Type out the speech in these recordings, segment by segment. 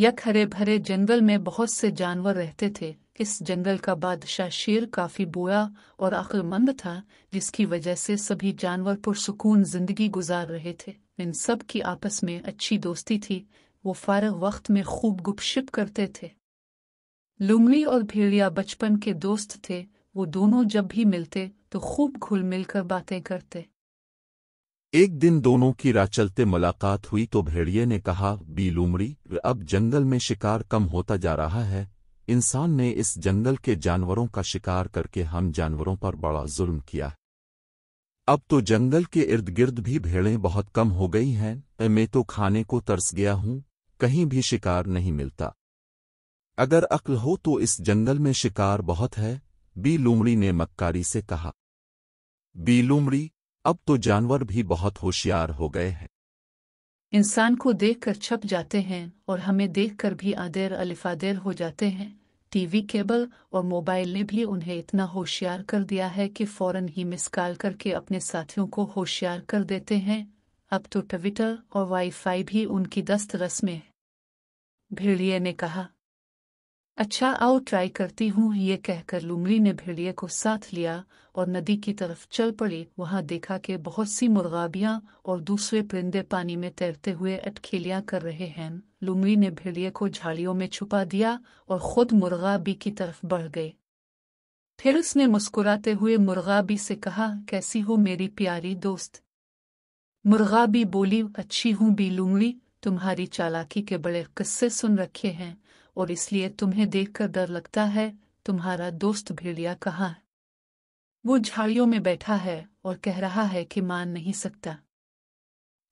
यक हरे भरे जंगल में बहुत से जानवर रहते थे इस जंगल का बादशाह शेर काफ़ी बोया और अक्लमंद था जिसकी वजह से सभी जानवर पुरसकून जिंदगी गुजार रहे थे इन सब की आपस में अच्छी दोस्ती थी वो फारग वक्त में खूब गुपशिप करते थे लुमली और भेड़िया बचपन के दोस्त थे वो दोनों जब भी मिलते तो खूब घुल मिलकर बातें करते एक दिन दोनों की राह चलते मुलाकात हुई तो भेड़िए ने कहा लूमड़ी अब जंगल में शिकार कम होता जा रहा है इंसान ने इस जंगल के जानवरों का शिकार करके हम जानवरों पर बड़ा जुल्म किया अब तो जंगल के इर्द गिर्द भी भेड़ें बहुत कम हो गई हैं मैं तो खाने को तरस गया हूँ कहीं भी शिकार नहीं मिलता अगर अक्ल हो तो इस जंगल में शिकार बहुत है बी लूमड़ी ने मक्कारी से कहा बी लूमड़ी अब तो जानवर भी बहुत होशियार हो गए हैं इंसान को देखकर छप जाते हैं और हमें देखकर भी आदेर अलिफादेर हो जाते हैं टीवी केबल और मोबाइल ने भी उन्हें इतना होशियार कर दिया है कि फौरन ही मिस कॉल करके अपने साथियों को होशियार कर देते हैं अब तो ट्विटर और वाईफाई भी उनकी दस्त रस में है भेड़िए ने कहा अच्छा आओ ट्राई करती हूँ ये कहकर लुमरी ने भेड़िए को साथ लिया और नदी की तरफ चल पड़ी वहाँ देखा कि बहुत सी मुर्गाबियाँ और दूसरे परिंदे पानी में तैरते हुए अटखेलियाँ कर रहे हैं लुमरी ने भेड़िए को झाड़ियों में छुपा दिया और खुद मुर्गाबी की तरफ बढ़ गई फिर उसने मुस्कुराते हुए मुर्गाबी से कहा कैसी हो मेरी प्यारी दोस्त मुर्गाबी बोली अच्छी हूँ बी लुमरी तुम्हारी चालाकी के बड़े किस्से सुन रखे हैं और इसलिए तुम्हें देखकर डर लगता है तुम्हारा दोस्त भेड़िया कहाँ है वो झाड़ियों में बैठा है और कह रहा है कि मान नहीं सकता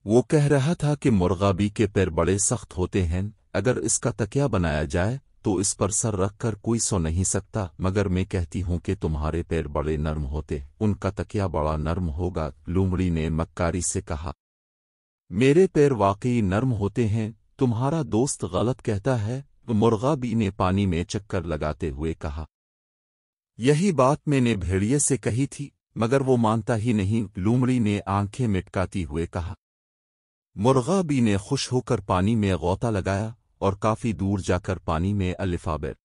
वो कह रहा था कि मुर्गाबी के पैर बड़े सख्त होते हैं अगर इसका तकिया बनाया जाए तो इस पर सर रखकर कोई सो नहीं सकता मगर मैं कहती हूँ कि तुम्हारे पैर बड़े नर्म होते उनका तकिया बड़ा नर्म होगा लूमड़ी ने मक्कारी से कहा मेरे पैर वाकई नर्म होते हैं तुम्हारा दोस्त गलत कहता है मुर्गाबी ने पानी में चक्कर लगाते हुए कहा यही बात मैंने भेड़िए से कही थी मगर वो मानता ही नहीं लूमड़ी ने आंखें मिटकाती हुए कहा मुर्गाबी ने खुश होकर पानी में गौता लगाया और काफी दूर जाकर पानी में अलिफाबेर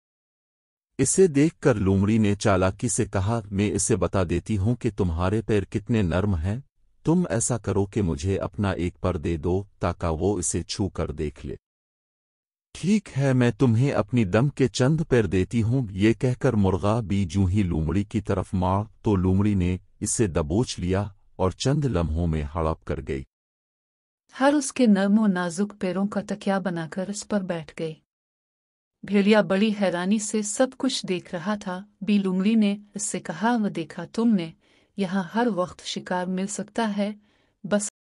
इसे देखकर लूमड़ी ने चालाकी से कहा मैं इसे बता देती हूं कि तुम्हारे पैर कितने नर्म हैं तुम ऐसा करो कि मुझे अपना एक पर दे दो ताकि वो इसे छू कर देख ले ठीक है मैं तुम्हें अपनी दम के चंद पैर देती हूँ ये कहकर मुर्गा भी जू ही लूमड़ी की तरफ मार तो लूमड़ी ने इसे दबोच लिया और चंद लम्हों में हड़प कर गई हर उसके और नाजुक पैरों का तकिया बनाकर इस पर बैठ गई भेड़िया बड़ी हैरानी से सब कुछ देख रहा था बी लुमड़ी ने इससे कहा व देखा तुमने यहाँ हर वक्त शिकार मिल सकता है बस